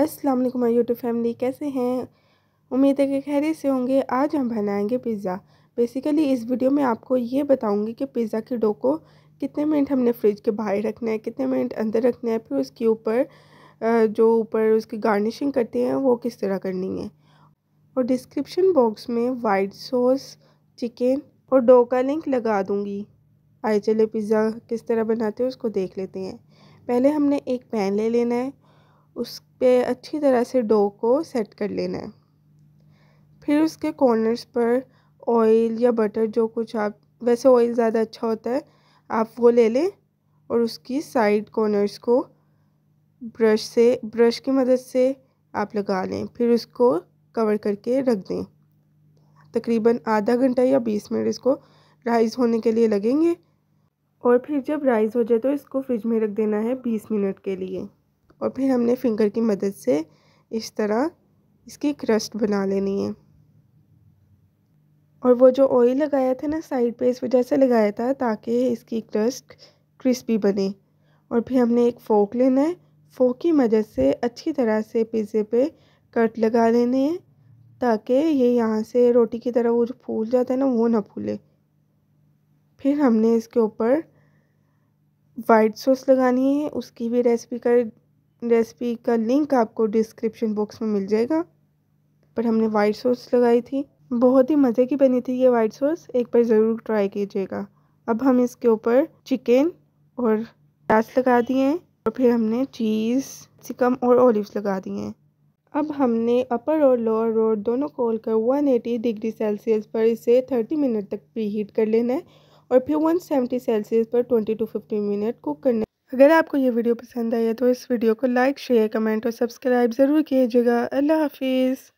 अस्सलाम वालेकुम my YouTube family कैसे हैं उम्मीद है कि खैरियत से होंगे आज हम बनाएंगे पिज़्ज़ा बेसिकली इस वीडियो में आपको ये बताऊंगी कि पिज़्ज़ा के डो को कितने मिनट हमने फ्रिज के बाहर रखना है कितने मिनट अंदर रखना है फिर उसके ऊपर जो ऊपर उसकी गार्निशिंग करते हैं वो किस तरह करनी है और डिस्क्रिप्शन बॉक्स में वाइट सॉस चिकन और डो का लिंक लगा दूँगी आए चले पिज़्ज़ा किस तरह बनाते हैं उसको देख लेते हैं पहले हमने एक पैन ले लेना है उस पे अच्छी तरह से डो को सेट कर लेना है फिर उसके कॉर्नर्स पर ऑयल या बटर जो कुछ आप वैसे ऑयल ज़्यादा अच्छा होता है आप वो ले लें और उसकी साइड कॉर्नर्स को ब्रश से ब्रश की मदद से आप लगा लें फिर उसको कवर करके रख दें तकरीबन आधा घंटा या बीस मिनट इसको राइस होने के लिए लगेंगे और फिर जब राइस हो जाए तो इसको फ्रिज में रख देना है बीस मिनट के लिए और फिर हमने फिंगर की मदद से इस तरह इसकी क्रस्ट बना लेनी है और वो जो ऑयल लगाया था ना साइड पे इस वजह से लगाया था ताकि इसकी क्रस्ट क्रिस्पी बने और फिर हमने एक फोक लेना है फोक की मदद से अच्छी तरह से पिज़्ज़े पे कट लगा लेने हैं ताकि ये यहाँ से रोटी की तरह वो जो फूल जाता है ना वो ना फूले फिर हमने इसके ऊपर वाइट सॉस लगानी है उसकी भी रेसिपी का रेसिपी का लिंक आपको डिस्क्रिप्शन बॉक्स में मिल जाएगा पर हमने वाइट सॉस लगाई थी बहुत ही मज़े की बनी थी ये वाइट सॉस एक बार ज़रूर ट्राई कीजिएगा अब हम इसके ऊपर चिकन और प्याज लगा दिए हैं और फिर हमने चीज़ सिकम और ओलिव्स लगा दिए हैं अब हमने अपर और लोअर रोड दोनों को खोलकर 180 डिग्री सेल्सियस पर इसे 30 मिनट तक प्री हीट कर लेना है और फिर 170 सेल्सियस पर 20 टू 50 मिनट कुक करना अगर आपको ये वीडियो पसंद आई है तो इस वीडियो को लाइक शेयर कमेंट और सब्सक्राइब ज़रूर कीजिएगा अल्लाह हाफिज़